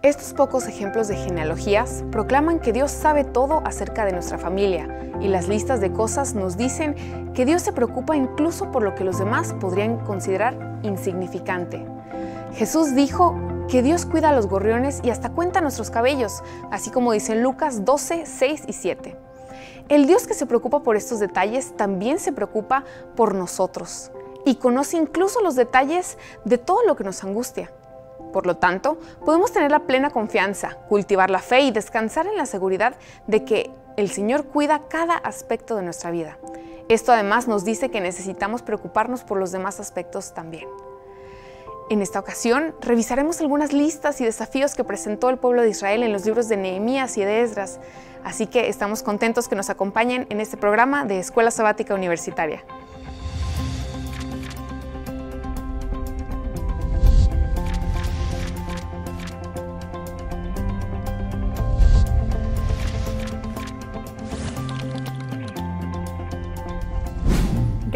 Estos pocos ejemplos de genealogías proclaman que Dios sabe todo acerca de nuestra familia y las listas de cosas nos dicen que Dios se preocupa incluso por lo que los demás podrían considerar insignificante. Jesús dijo que Dios cuida a los gorriones y hasta cuenta nuestros cabellos, así como dicen Lucas 12, 6 y 7. El Dios que se preocupa por estos detalles también se preocupa por nosotros y conoce incluso los detalles de todo lo que nos angustia. Por lo tanto, podemos tener la plena confianza, cultivar la fe y descansar en la seguridad de que el Señor cuida cada aspecto de nuestra vida. Esto además nos dice que necesitamos preocuparnos por los demás aspectos también. En esta ocasión revisaremos algunas listas y desafíos que presentó el pueblo de Israel en los libros de Nehemías y de Esdras, así que estamos contentos que nos acompañen en este programa de Escuela Sabática Universitaria.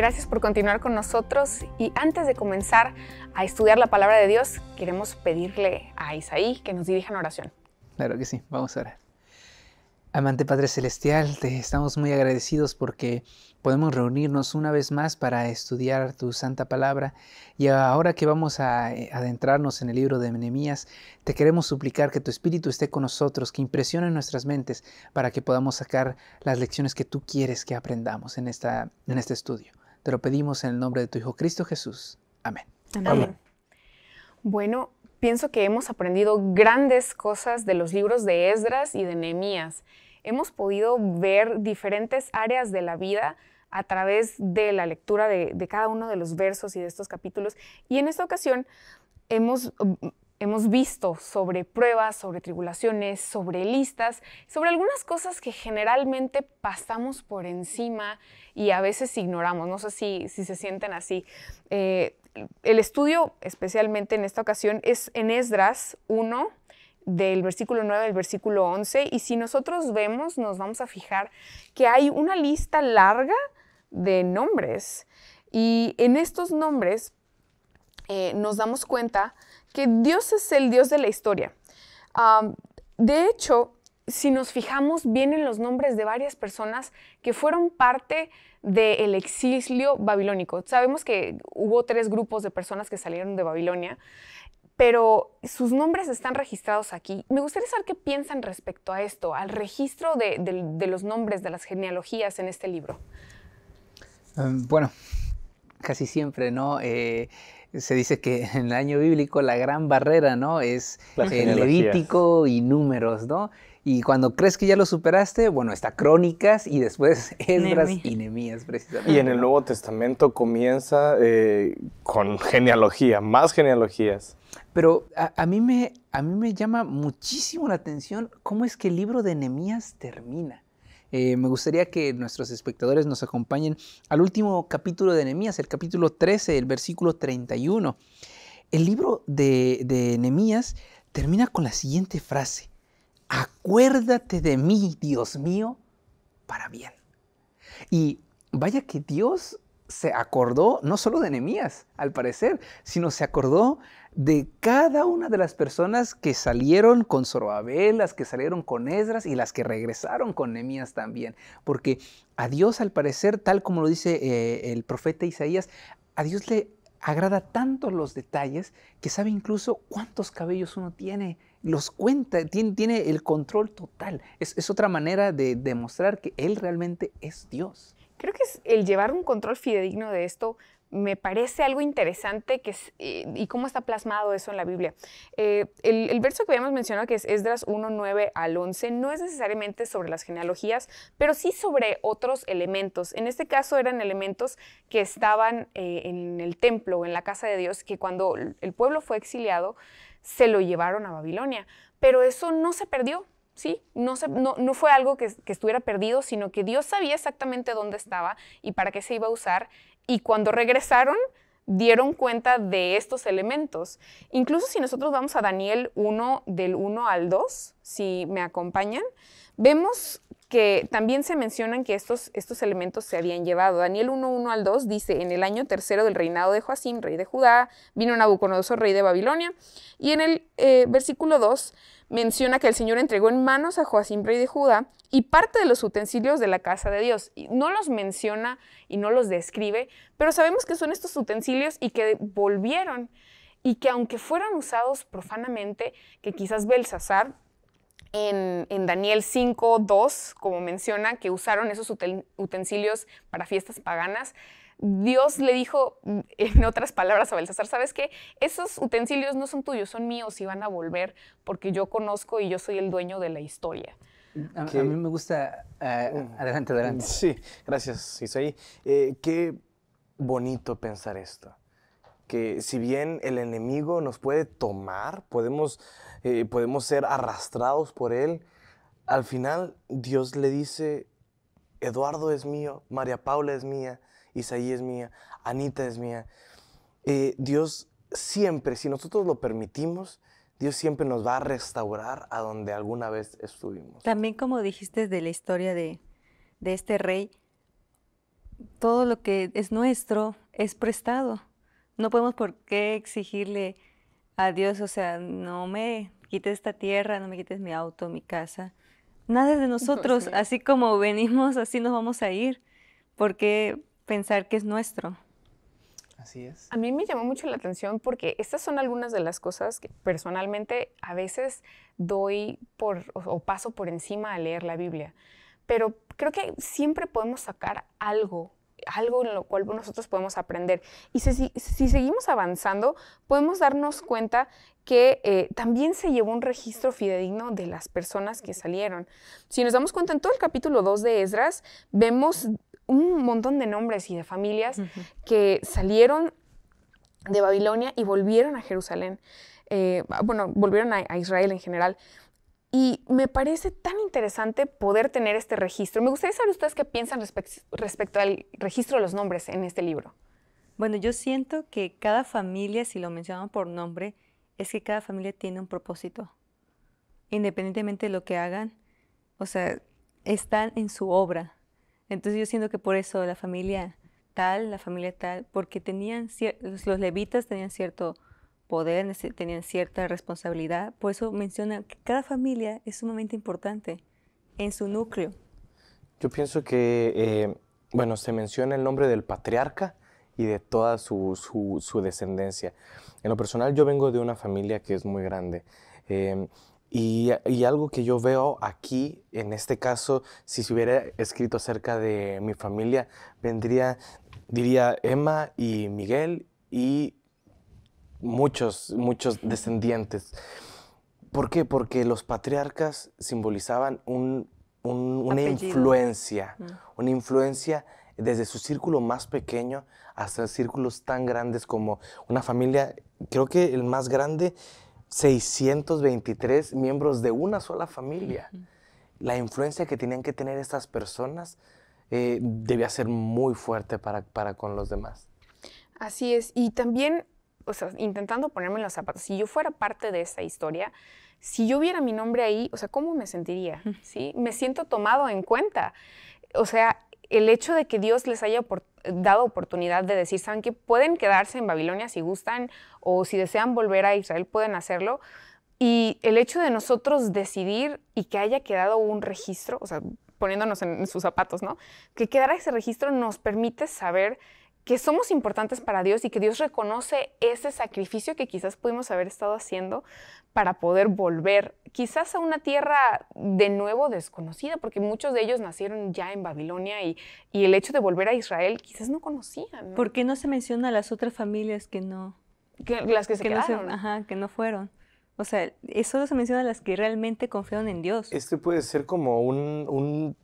Gracias por continuar con nosotros y antes de comenzar a estudiar la palabra de Dios, queremos pedirle a Isaí que nos dirija en oración. Claro que sí, vamos a orar. Amante Padre Celestial, te estamos muy agradecidos porque podemos reunirnos una vez más para estudiar tu santa palabra y ahora que vamos a eh, adentrarnos en el libro de Nehemías, te queremos suplicar que tu espíritu esté con nosotros, que impresione nuestras mentes para que podamos sacar las lecciones que tú quieres que aprendamos en, esta, en este estudio. Te lo pedimos en el nombre de tu Hijo Cristo Jesús. Amén. Amén. Bueno, pienso que hemos aprendido grandes cosas de los libros de Esdras y de Nehemías. Hemos podido ver diferentes áreas de la vida a través de la lectura de, de cada uno de los versos y de estos capítulos. Y en esta ocasión hemos Hemos visto sobre pruebas, sobre tribulaciones, sobre listas, sobre algunas cosas que generalmente pasamos por encima y a veces ignoramos. No sé si, si se sienten así. Eh, el estudio, especialmente en esta ocasión, es en Esdras 1, del versículo 9 al versículo 11. Y si nosotros vemos, nos vamos a fijar que hay una lista larga de nombres. Y en estos nombres eh, nos damos cuenta que Dios es el Dios de la historia. de hecho, si nos fijamos vienen los nombres de varias personas que fueron parte del exilio babilónico, sabemos que hubo tres grupos de personas que salieron de Babilonia, pero sus nombres están registrados aquí. Me gustaría saber qué piensan respecto a esto, al registro de, los nombres de las genealogías en este libro. Em, bueno, casi siempre, ¿no? Eh, se dice que en el año bíblico la gran barrera, ¿no? Es el Levítico y números, ¿no? Y cuando crees que ya lo superaste, bueno, está Crónicas y después Esdras y Nemías precisamente. Y en el Nuevo Testamento comienza eh, con genealogía, más genealogías. Pero a, mí me, a mí me llama muchísimo la atención cómo es que el libro de Nemías termina. Eh, me gustaría que nuestros espectadores nos acompañen al último capítulo de Nehemías, el capítulo 13, el versículo 31. El libro de, de Nehemías termina con la siguiente frase. Acuérdate de mí, Dios mío, para bien. Y vaya que Dios se acordó no solo de Nehemías, al parecer, sino se acordó de cada una de las personas que salieron con Zorobabel, las que salieron con Esdras y las que regresaron con Nehemías también. Porque a Dios, al parecer, tal como lo dice eh, el profeta Isaías, a Dios le agrada tanto los detalles que sabe incluso cuántos cabellos uno tiene, los cuenta, tiene, el control total. es otra manera de demostrar que Él realmente es Dios. Creo que el llevar un control fidedigno de esto me parece algo interesante eh, y, cómo está plasmado eso en la Biblia. Eh, el, verso que habíamos mencionado, que es Esdras 1, 9 al 11, no es necesariamente sobre las genealogías, pero sí sobre otros elementos. En este caso eran elementos que estaban eh, en el templo, o en la casa de Dios, que cuando el pueblo fue exiliado, se lo llevaron a Babilonia. Pero eso no se perdió, no, fue algo que, estuviera perdido, sino que Dios sabía exactamente dónde estaba y para qué se iba a usar. Y cuando regresaron, dieron cuenta de estos elementos. Incluso si nosotros vamos a Daniel 1, del 1 al 2, si me acompañan, vemos que también se mencionan que estos, elementos se habían llevado. Daniel 1, 1 al 2 dice, en el año tercero del reinado de Joacim, rey de Judá, vino Nabucodonosor, rey de Babilonia. Y en el eh, versículo 2 menciona que el Señor entregó en manos a Joacim, rey de Judá, y parte de los utensilios de la casa de Dios. Y no los menciona y no los describe, pero sabemos que son estos utensilios y que volvieron y que aunque fueron usados profanamente, que quizás Belsasar en, Daniel 5, 2, como menciona, que usaron esos utensilios para fiestas paganas, Dios le dijo, mm, en otras palabras, a Belsasar, ¿sabes qué? Esos utensilios no son tuyos, son míos y van a volver porque yo conozco y yo soy el dueño de la historia. A, mí me gusta... Eh, mm. adelante, adelante. Sí, gracias, Isai. Eh, qué bonito pensar esto. Que si bien el enemigo nos puede tomar, podemos, eh, podemos ser arrastrados por él, al final Dios le dice, Eduardo es mío, María Paula es mía, Isaí es mía, Anita es mía. Eh, Dios siempre, si nosotros lo permitimos, Dios siempre nos va a restaurar a donde alguna vez estuvimos. También como dijiste de la historia de, este rey, todo lo que es nuestro es prestado. No podemos por qué exigirle a Dios, o sea, no me quites esta tierra, no me quites mi auto, mi casa. Nada de nosotros, así como venimos, así nos vamos a ir, porque pensar que es nuestro. Así es. A mí me llamó mucho la atención porque estas son algunas de las cosas que personalmente a veces doy por o paso por encima a leer la Biblia. Pero creo que siempre podemos sacar algo, algo en lo cual nosotros podemos aprender. Y si, seguimos avanzando, podemos darnos cuenta que eh, también se llevó un registro fidedigno de las personas que salieron. Si nos damos cuenta, en todo el capítulo 2 de Esdras, vemos un montón de nombres y de familias que salieron de Babilonia y volvieron a Jerusalén, eh, bueno, volvieron a, Israel en general. Y me parece tan interesante poder tener este registro. Me gustaría saber ustedes qué piensan respecto al registro de los nombres en este libro. Bueno, yo siento que cada familia, si lo mencionamos por nombre, es que cada familia tiene un propósito, independientemente de lo que hagan. O sea, están en su obra. Entonces yo siento que por eso la familia tal, la familia tal, porque tenían los, levitas tenían cierto poder, tenían cierta responsabilidad. Por eso menciona que cada familia es sumamente importante en su núcleo. Yo pienso que, eh, bueno, se menciona el nombre del patriarca y de toda su, descendencia. En lo personal, yo vengo de una familia que es muy grande. Eh, y, algo que yo veo aquí, en este caso, si se hubiera escrito acerca de mi familia, vendría, diría Emma y Miguel y muchos, muchos descendientes. ¿Por qué? Porque los patriarcas simbolizaban una influencia, mm. una influencia desde su círculo más pequeño hasta círculos tan grandes como una familia, creo que el más grande 623 miembros de una sola familia. La influencia que tenían que tener estas personas eh, debía ser muy fuerte para, para con los demás. Así es. Y también, o sea, intentando ponerme en los zapatos, si yo fuera parte de esa historia, si yo viera mi nombre ahí, o sea, ¿cómo me sentiría? ¿Sí? Me siento tomado en cuenta. O sea, el hecho de que Dios les haya dado oportunidad de decir, ¿saben que Pueden quedarse en Babilonia si gustan o si desean volver a Israel, pueden hacerlo. Y el hecho de nosotros decidir y que haya quedado un registro, o sea, poniéndonos en sus zapatos, ¿no? Que quedara ese registro nos permite saber que somos importantes para Dios y que Dios reconoce ese sacrificio que quizás pudimos haber estado haciendo para poder volver quizás a una tierra de nuevo desconocida, porque muchos de ellos nacieron ya en Babilonia y, el hecho de volver a Israel quizás no conocían. ¿Por qué no se menciona a las otras familias que no? las que se que no fueron. O sea, solo se menciona a las que realmente confiaron en Dios. Este puede ser como un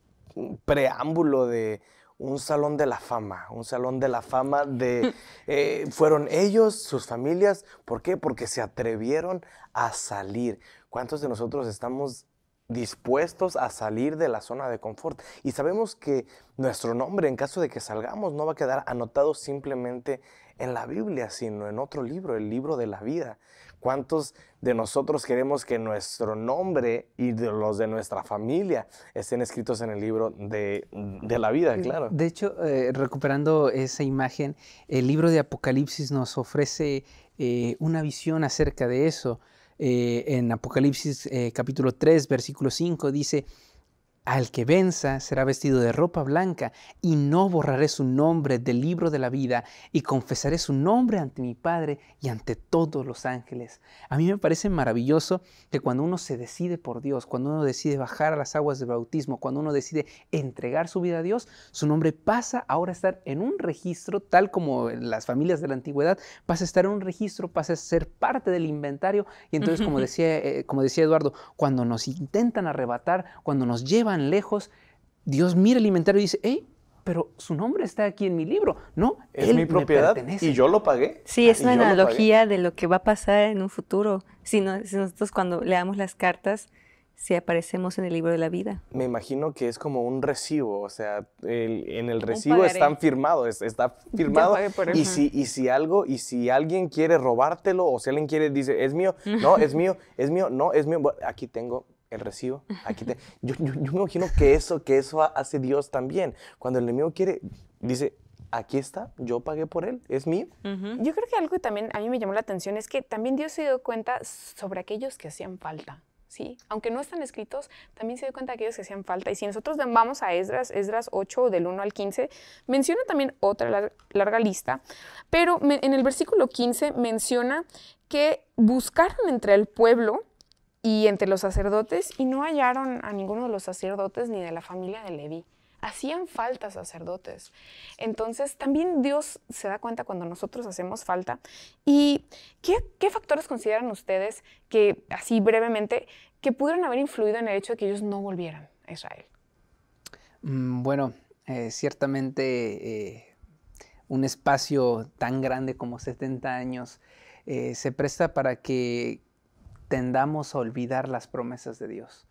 preámbulo de un salón de la fama, un salón de la fama de... Eh, fueron ellos, sus familias, ¿por qué? Porque se atrevieron a salir. ¿Cuántos de nosotros estamos dispuestos a salir de la zona de confort. Y sabemos que nuestro nombre, en caso de que salgamos, no va a quedar anotado simplemente en la Biblia, sino en otro libro, el libro de la vida. ¿Cuántos de nosotros queremos que nuestro nombre y los de nuestra familia estén escritos en el libro de, la vida, claro? De hecho, eh, recuperando esa imagen, el libro de Apocalipsis nos ofrece eh, una visión acerca de eso. Eh, en Apocalipsis eh, capítulo 3, versículo 5, dice, al que venza será vestido de ropa blanca, y no borraré su nombre del libro de la vida, y confesaré su nombre ante mi Padre y ante todos los ángeles. A mí me parece maravilloso que cuando uno se decide por Dios, cuando uno decide bajar a las aguas del bautismo, cuando uno decide entregar su vida a Dios, su nombre pasa ahora a estar en un registro, tal como las familias de la antigüedad, pasa a estar en un registro, pasa a ser parte del inventario, y entonces, como decía, eh, como decía Eduardo, cuando nos intentan arrebatar, cuando nos llevan lejos, Dios mira el inventario y dice, hey, pero su nombre está aquí en mi libro, ¿no? Es mi propiedad y yo lo pagué. Sí, es una analogía de lo que va a pasar en un futuro. Si, nosotros cuando leamos las cartas, si aparecemos en el libro de la vida. Me imagino que es como un recibo, o sea, en el recibo están firmados, está firmado. Y si, y si algo, y si alguien quiere robártelo, o si alguien quiere, dice, es mío, no, es mío, es mío, no, es mío, aquí tengo, el recibo. Aquí te, yo, me imagino que eso, que eso hace Dios también. Cuando el enemigo quiere, dice, aquí está, yo pagué por él, es mío. Yo creo que algo que también a mí me llamó la atención es que también Dios se dio cuenta sobre aquellos que hacían falta. Sí, aunque no están escritos, también se dio cuenta de aquellos que hacían falta. Y si nosotros vamos a Esdras, Esdras 8 del 1 al 15, menciona también otra larga lista, pero en el versículo 15 menciona que buscaron entre el pueblo y entre los sacerdotes y no hallaron a ninguno de los sacerdotes ni de la familia de Leví. Hacían falta sacerdotes. Entonces también Dios se da cuenta cuando nosotros hacemos falta. ¿Y qué, factores consideran ustedes que, así brevemente, que pudieron haber influido en el hecho de que ellos no volvieran a Israel? Mm, bueno, eh, ciertamente eh, un espacio tan grande como 70 años eh, se presta para que tendamos a olvidar las promesas de Dios.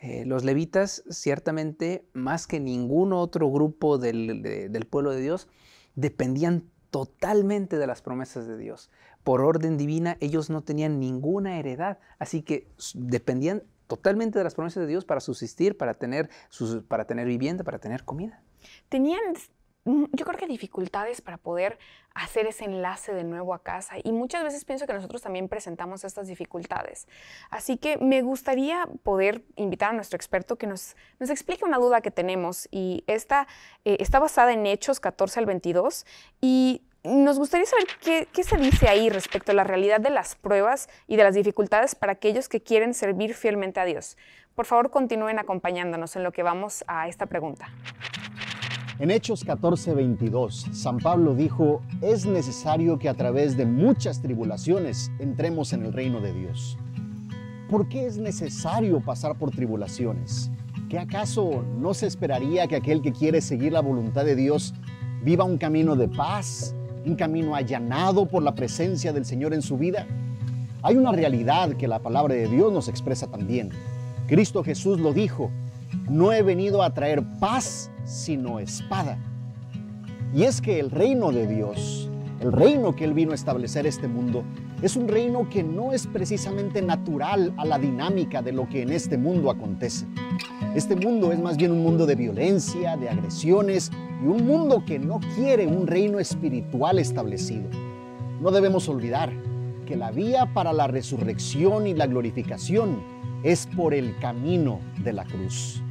Eh, los levitas, ciertamente, más que ningún otro grupo del, pueblo de Dios, dependían totalmente de las promesas de Dios. Por orden divina, ellos no tenían ninguna heredad, así que dependían totalmente de las promesas de Dios para subsistir, para tener, sus, para tener vivienda, para tener comida. Tenían Mm, yo creo que dificultades para poder hacer ese enlace de nuevo a casa y muchas veces pienso que nosotros también presentamos estas dificultades. Así que me gustaría poder invitar a nuestro experto que nos, explique una duda que tenemos y esta eh, está basada en Hechos 14 al 22 y nos gustaría saber qué, se dice ahí respecto a la realidad de las pruebas y de las dificultades para aquellos que quieren servir fielmente a Dios. Por favor, continúen acompañándonos en lo que vamos a esta pregunta. En Hechos 14:22, San Pablo dijo, es necesario que a través de muchas tribulaciones entremos en el reino de Dios. ¿Por qué es necesario pasar por tribulaciones? ¿Qué acaso no se esperaría que aquel que quiere seguir la voluntad de Dios viva un camino de paz, un camino allanado por la presencia del Señor en su vida? Hay una realidad que la palabra de Dios nos expresa también. Cristo Jesús lo dijo, no he venido a traer paz, sino espada. Y es que el reino de Dios, el reino que Él vino a establecer este mundo, es un reino que no es precisamente natural a la dinámica de lo que en este mundo acontece. Este mundo es más bien un mundo de violencia, de agresiones y un mundo que no quiere un reino espiritual establecido. No debemos olvidar que la vía para la resurrección y la glorificación es por el camino de la cruz.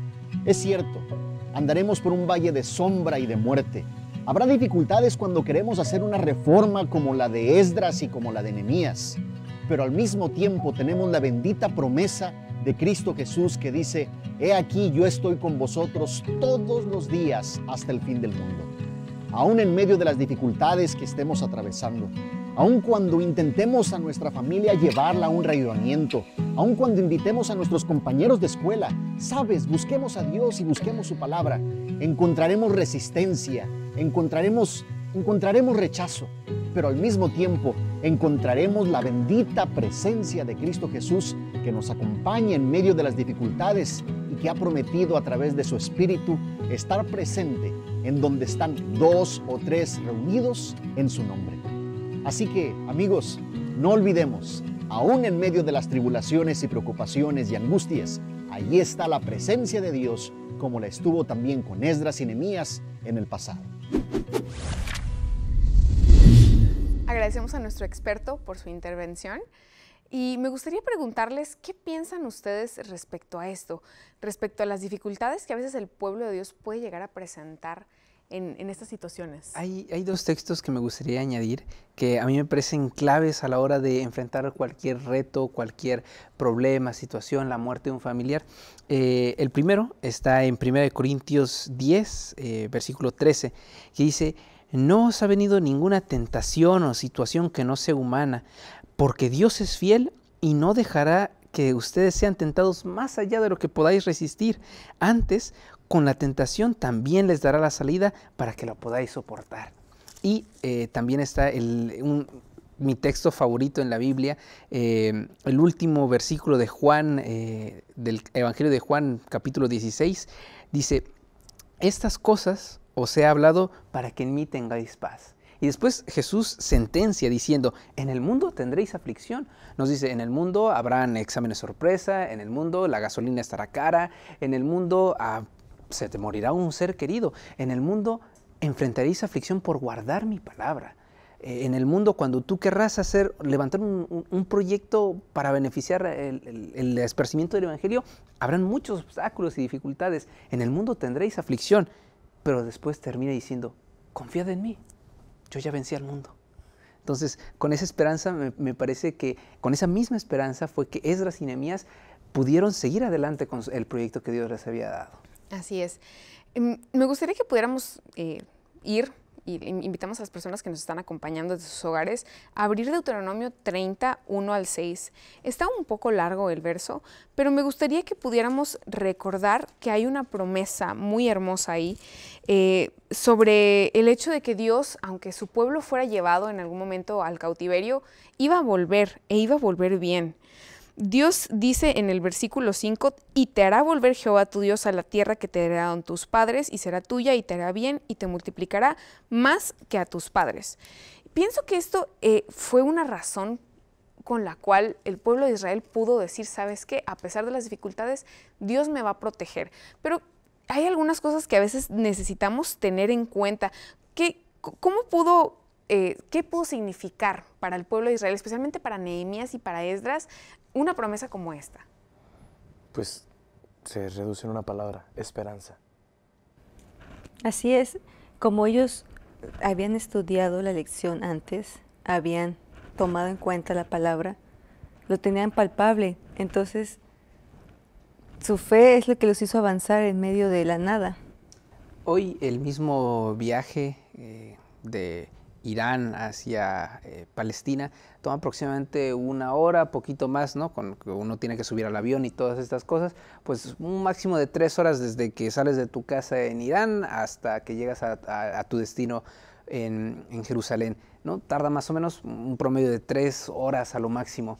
Es cierto, andaremos por un valle de sombra y de muerte. Habrá dificultades cuando queremos hacer una reforma como la de Esdras y como la de Nehemías, pero al mismo tiempo tenemos la bendita promesa de Cristo Jesús que dice, He aquí yo estoy con vosotros todos los días hasta el fin del mundo. Aún en medio de las dificultades que estemos atravesando, aun cuando intentemos a nuestra familia llevarla a un reivamiento, Aun cuando invitemos a nuestros compañeros de escuela, sabes, busquemos a Dios y busquemos su palabra, encontraremos resistencia, encontraremos, encontraremos rechazo, pero al mismo tiempo encontraremos la bendita presencia de Cristo Jesús que nos acompaña en medio de las dificultades y que ha prometido a través de su Espíritu estar presente en donde están dos o tres reunidos en su nombre. Así que, amigos, no olvidemos Aún en medio de las tribulaciones y preocupaciones y angustias, allí está la presencia de Dios, como la estuvo también con Esdras y Nehemías en el pasado. Agradecemos a nuestro experto por su intervención. Y me gustaría preguntarles qué piensan ustedes respecto a esto, respecto a las dificultades que a veces el pueblo de Dios puede llegar a presentar en, estas situaciones? Hay, hay, dos textos que me gustaría añadir que a mí me parecen claves a la hora de enfrentar cualquier reto, cualquier problema, situación, la muerte de un familiar. Eh, el primero está en 1 Corintios 10, eh, versículo 13, que dice, no os ha venido ninguna tentación o situación que no sea humana, porque Dios es fiel y no dejará que ustedes sean tentados más allá de lo que podáis resistir. Antes, con la tentación también les dará la salida para que lo podáis soportar. Y eh, también está mi texto favorito en la Biblia, eh, el último versículo de Juan, eh, del Evangelio de Juan capítulo 16, dice, estas cosas os he hablado para que en mí tengáis paz. Y después Jesús sentencia diciendo, en el mundo tendréis aflicción. Nos dice, en el mundo habrán exámenes sorpresa, en el mundo la gasolina estará cara, en el mundo ah, se te morirá un ser querido. En el mundo enfrentaréis aflicción por guardar mi palabra. Eh, en el mundo, cuando tú querrás hacer, levantar un, proyecto para beneficiar el, esparcimiento del Evangelio, habrán muchos obstáculos y dificultades. En el mundo tendréis aflicción, pero después termina diciendo, confiad en mí, yo ya vencí al mundo. Entonces, con esa esperanza, me, me, parece que con esa misma esperanza fue que Esdras y Nehemías pudieron seguir adelante con el proyecto que Dios les había dado. Así es. Em, me gustaría que pudiéramos eh, ir y invitamos a las personas que nos están acompañando de sus hogares a abrir Deuteronomio 30, 1 al 6. Está un poco largo el verso, pero me gustaría que pudiéramos recordar que hay una promesa muy hermosa ahí eh, sobre el hecho de que Dios, aunque su pueblo fuera llevado en algún momento al cautiverio, iba a volver e iba a volver bien. Dios dice en el versículo 5, y te hará volver Jehová tu Dios a la tierra que te heredaron tus padres, y será tuya, y te hará bien, y te multiplicará más que a tus padres. Pienso que esto eh, fue una razón con la cual el pueblo de Israel pudo decir, sabes qué, a pesar de las dificultades, Dios me va a proteger. Pero hay algunas cosas que a veces necesitamos tener en cuenta. ¿Qué, ¿Cómo pudo eh, qué pudo significar para el pueblo de Israel, especialmente para Nehemías y para Esdras, una promesa como esta? Pues se reduce en una palabra, esperanza. Así es, como ellos habían estudiado la lección antes, habían tomado en cuenta la palabra, lo tenían palpable, entonces su fe es lo que los hizo avanzar en medio de la nada. Hoy el mismo viaje eh, de Irán hacia eh, Palestina, toma aproximadamente una hora, poquito más, ¿no? Con que uno tiene que subir al avión y todas estas cosas, pues un máximo de tres horas desde que sales de tu casa en Irán hasta que llegas a, tu destino en, en, Jerusalén, ¿no? Tarda más o menos un promedio de tres horas a lo máximo.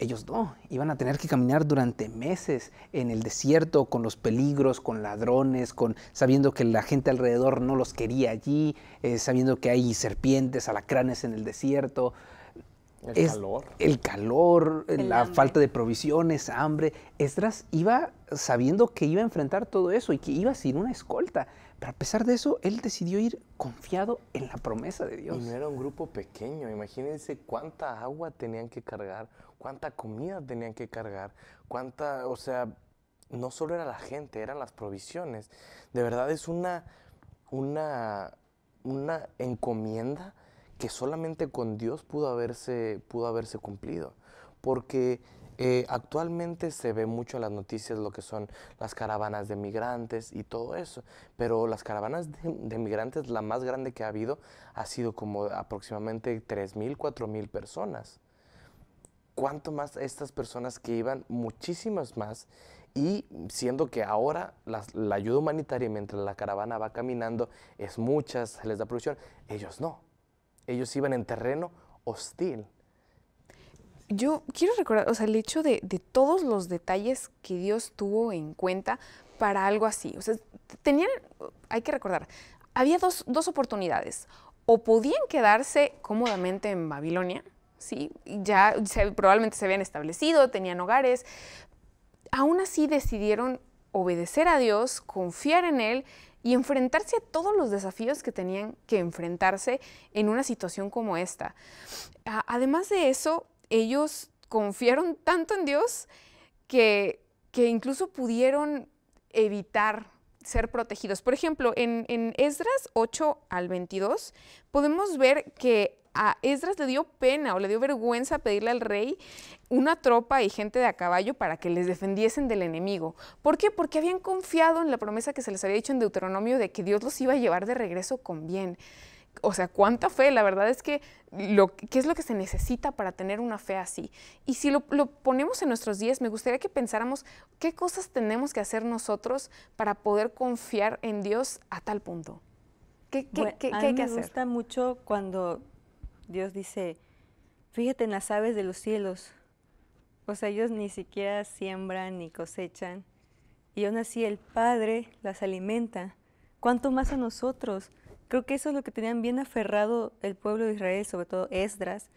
Ellos no, iban a tener que caminar durante meses en el desierto con los peligros, con ladrones, con sabiendo que la gente alrededor no los quería allí, eh, sabiendo que hay serpientes, alacranes en el desierto. El calor. El calor, la falta de provisiones, hambre. Esdras iba sabiendo que iba a enfrentar todo eso y que iba sin una escolta. Pero a pesar de eso, él decidió ir confiado en la promesa de Dios. Y no era un grupo pequeño. Imagínense cuánta agua tenían que cargar, cuánta comida tenían que cargar, cuánta, o sea, no solo era la gente, eran las provisiones. De verdad es una, una, una encomienda que solamente con Dios pudo haberse, pudo haberse cumplido. Porque eh, actualmente se ve mucho en las noticias lo que son las caravanas de migrantes y todo eso, pero las caravanas de, migrantes, la más grande que ha habido, ha sido como aproximadamente 3.000, 4.000 personas. ¿Cuánto más estas personas que iban, muchísimas más, y siendo que ahora la ayuda humanitaria mientras la caravana va caminando es muchas, se les da producción, ellos no. Ellos iban en terreno hostil yo quiero recordar, o sea, el hecho de, todos los detalles que Dios tuvo en cuenta para algo así. O sea, tenían, hay que recordar, había dos, oportunidades. O podían quedarse cómodamente en Babilonia, ¿sí? Ya probablemente se habían establecido, tenían hogares. Aún así decidieron obedecer a Dios, confiar en Él y enfrentarse a todos los desafíos que tenían que enfrentarse en una situación como esta. Además de eso, ellos confiaron tanto en Dios que, incluso pudieron evitar ser protegidos. Por ejemplo, en, Esdras 8 al 22 podemos ver que a Esdras le dio pena o le dio vergüenza pedirle al rey una tropa y gente de a caballo para que les defendiesen del enemigo. ¿Por qué? Porque habían confiado en la promesa que se les había dicho en Deuteronomio de que Dios los iba a llevar de regreso con bien o sea, cuánta fe, la verdad es que lo, qué es lo que se necesita para tener una fe así. Y si lo, ponemos en nuestros días, me gustaría que pensáramos qué cosas tenemos que hacer nosotros para poder confiar en Dios a tal punto. ¿Qué, qué, qué, que hacer? Me gusta mucho cuando Dios dice, fíjate en las aves de los cielos. O sea, ellos ni siquiera siembran ni cosechan. Y aún así el Padre las alimenta. ¿Cuánto más a nosotros? Creo que eso es lo que tenían bien aferrado el pueblo de Israel, sobre todo Esdras,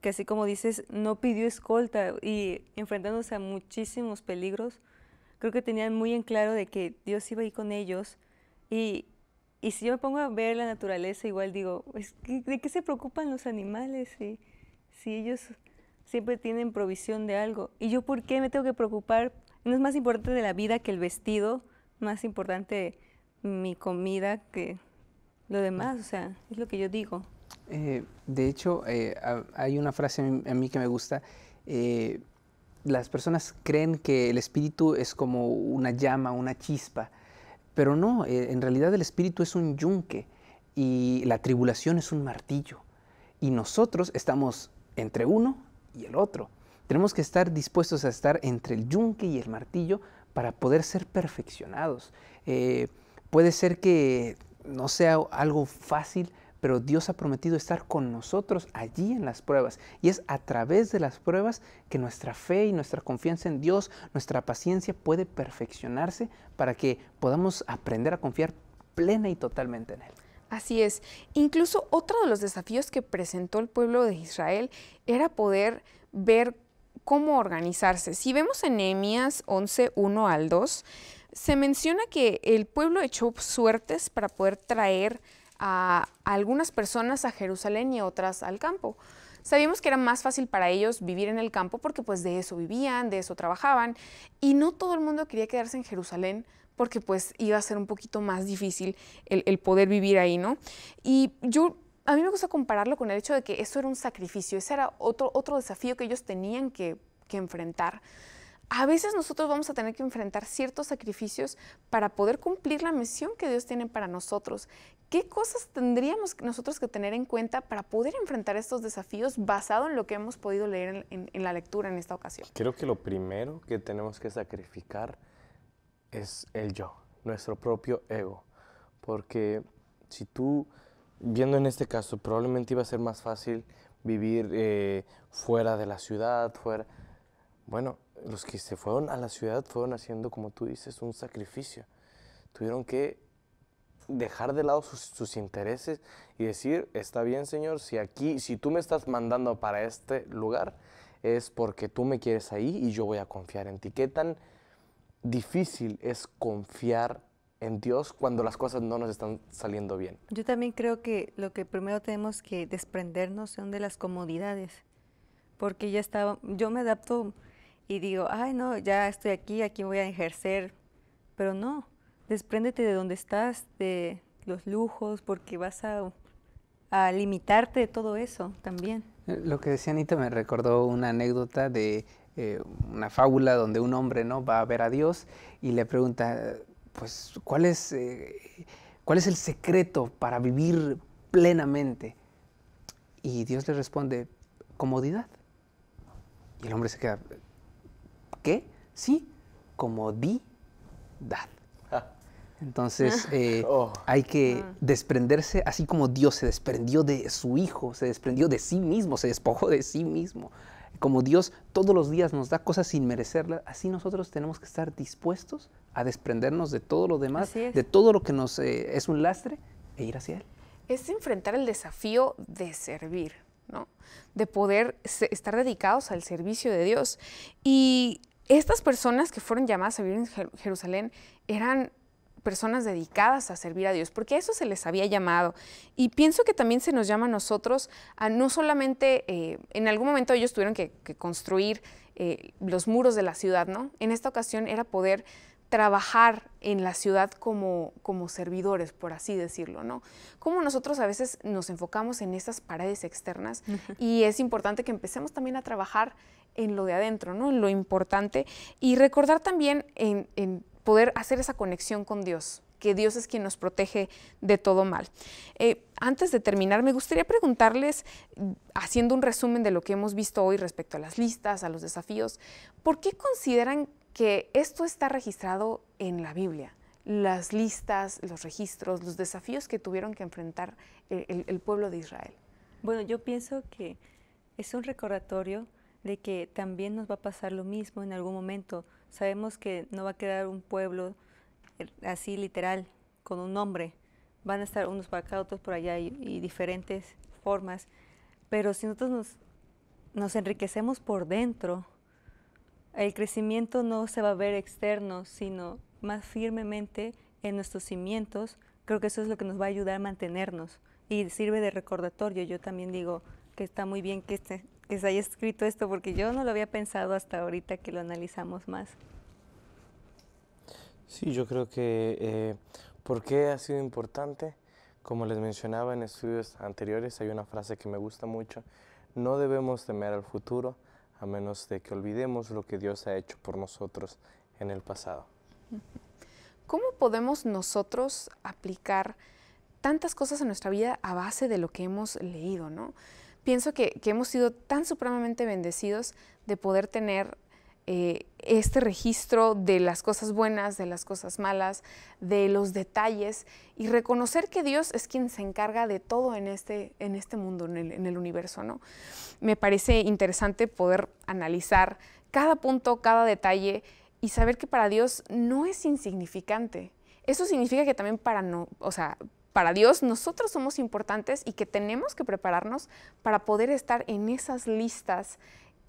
que así como dices, no pidió escolta y enfrentándose a muchísimos peligros, creo que tenían muy en claro de que Dios iba ahí con ellos. Y, si yo me pongo a ver la naturaleza, igual digo, pues, ¿de qué se preocupan los animales si, si ellos siempre tienen provisión de algo? ¿Y yo por qué me tengo que preocupar? No es más importante de la vida que el vestido, más importante mi comida que lo demás, o sea, es lo que yo digo. Eh, de hecho, eh, hay una frase a mí que me gusta. Eh, las personas creen que el espíritu es como una llama, una chispa, pero no, en realidad el espíritu es un yunque y la tribulación es un martillo. Y nosotros estamos entre uno y el otro. Tenemos que estar dispuestos a estar entre el yunque y el martillo para poder ser perfeccionados. puede ser que no sea algo fácil, pero Dios ha prometido estar con nosotros allí en las pruebas. Y es a través de las pruebas que nuestra fe y nuestra confianza en Dios, nuestra paciencia puede perfeccionarse para que podamos aprender a confiar plena y totalmente en Él. Así es. Incluso otro de los desafíos que presentó el pueblo de Israel era poder ver cómo organizarse. Si vemos en Nehemías 11, 1 al 2, se menciona que el pueblo echó suertes para poder traer a algunas personas a Jerusalén y otras al campo. Sabíamos que era más fácil para ellos vivir en el campo porque pues de eso vivían, de eso trabajaban y no todo el mundo quería quedarse en Jerusalén porque pues iba a ser un poquito más difícil el, poder vivir ahí, ¿no? Y yo a mí me gusta compararlo con el hecho de que eso era un sacrificio, ese era otro, otro desafío que ellos tenían que enfrentar a veces nosotros vamos a tener que enfrentar ciertos sacrificios para poder cumplir la misión que Dios tiene para nosotros. ¿Qué cosas tendríamos nosotros que tener en cuenta para poder enfrentar estos desafíos basado en lo que hemos podido leer en, la lectura en esta ocasión? Creo que lo primero que tenemos que sacrificar es el yo, nuestro propio ego. Porque si tú, viendo en este caso, probablemente iba a ser más fácil vivir eh, fuera de la ciudad, fuera bueno, los que se fueron a la ciudad fueron haciendo, como tú dices, un sacrificio. Tuvieron que dejar de lado sus, intereses y decir, está bien Señor, si aquí, si tú me estás mandando para este lugar, es porque tú me quieres ahí y yo voy a confiar en ti. ¿Qué tan difícil es confiar en Dios cuando las cosas no nos están saliendo bien? Yo también creo que lo que primero tenemos que desprendernos son de las comodidades, porque ya estaba, yo me adapto y digo, ay, no, ya estoy aquí, aquí voy a ejercer. Pero no, despréndete de donde estás, de los lujos, porque vas a, limitarte de todo eso también. Eh, lo que decía Anita me recordó una anécdota de eh, una fábula donde un hombre ¿no? va a ver a Dios y le pregunta, pues, ¿cuál eh, ¿cuál es el secreto para vivir plenamente? Y Dios le responde, comodidad. Y el hombre se queda, qué? Sí, como ah. Entonces eh, Entonces oh. hay que ah. desprenderse, así como Dios se desprendió de su Hijo, se desprendió de sí mismo, se despojó de sí mismo. Como Dios todos los días nos da cosas sin merecerlas, así nosotros tenemos que estar dispuestos a desprendernos de todo lo demás, de todo lo que nos eh, es un lastre e ir hacia Él. Es enfrentar el desafío de servir, ¿no? De poder estar dedicados al servicio de Dios. Y estas personas que fueron llamadas a vivir en Jerusalén eran personas dedicadas a servir a Dios, porque eso se les había llamado. Y pienso que también se nos llama a nosotros a no solamente, eh, en algún momento ellos tuvieron que, construir eh, los muros de la ciudad, ¿no? En esta ocasión era poder trabajar en la ciudad como, como servidores, por así decirlo, ¿no? Como nosotros a veces nos enfocamos en esas paredes externas y es importante que empecemos también a trabajar en lo de adentro, ¿no? En lo importante y recordar también en, poder hacer esa conexión con Dios, que Dios es quien nos protege de todo mal. Eh, antes de terminar, me gustaría preguntarles, haciendo un resumen de lo que hemos visto hoy respecto a las listas, a los desafíos, ¿por qué consideran que esto está registrado en la Biblia las listas, los registros, los desafíos que tuvieron que enfrentar el, pueblo de Israel? Bueno, yo pienso que es un recordatorio de que también nos va a pasar lo mismo en algún momento. Sabemos que no va a quedar un pueblo eh, así literal, con un nombre. Van a estar unos para acá, otros por allá y, diferentes formas. Pero si nosotros nos enriquecemos por dentro, el crecimiento no se va a ver externo, sino más firmemente en nuestros cimientos. Creo que eso es lo que nos va a ayudar a mantenernos y sirve de recordatorio. Yo también digo que está muy bien que, este, se haya escrito esto porque yo no lo había pensado hasta ahorita que lo analizamos más. Sí, yo creo que eh, por qué ha sido importante, como les mencionaba en estudios anteriores, hay una frase que me gusta mucho, no debemos temer al futuro, a menos de que olvidemos lo que Dios ha hecho por nosotros en el pasado. ¿Cómo podemos nosotros aplicar tantas cosas en nuestra vida a base de lo que hemos leído? ¿no? Pienso que, que hemos sido tan supremamente bendecidos de poder tener eh, este registro de las cosas buenas, de las cosas malas, de los detalles y reconocer que Dios es quien se encarga de todo en este, en este mundo, en el, en el universo. ¿no? Me parece interesante poder analizar cada punto, cada detalle y saber que para Dios no es insignificante. Eso significa que también para, no, o sea, para Dios nosotros somos importantes y que tenemos que prepararnos para poder estar en esas listas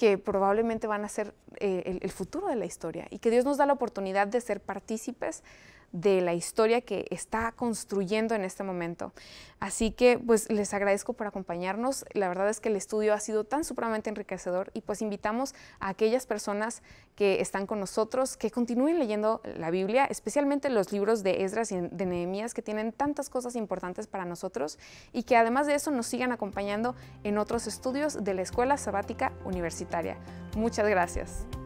que probablemente van a ser eh, el futuro de la historia y que Dios nos da la oportunidad de ser partícipes de la historia que está construyendo en este momento. Así que pues les agradezco por acompañarnos. La verdad es que el estudio ha sido tan supremamente enriquecedor y pues invitamos a aquellas personas que están con nosotros que continúen leyendo la Biblia, especialmente los libros de Esdras y de Nehemías que tienen tantas cosas importantes para nosotros y que además de eso nos sigan acompañando en otros estudios de la Escuela Sabática Universitaria. Muchas gracias.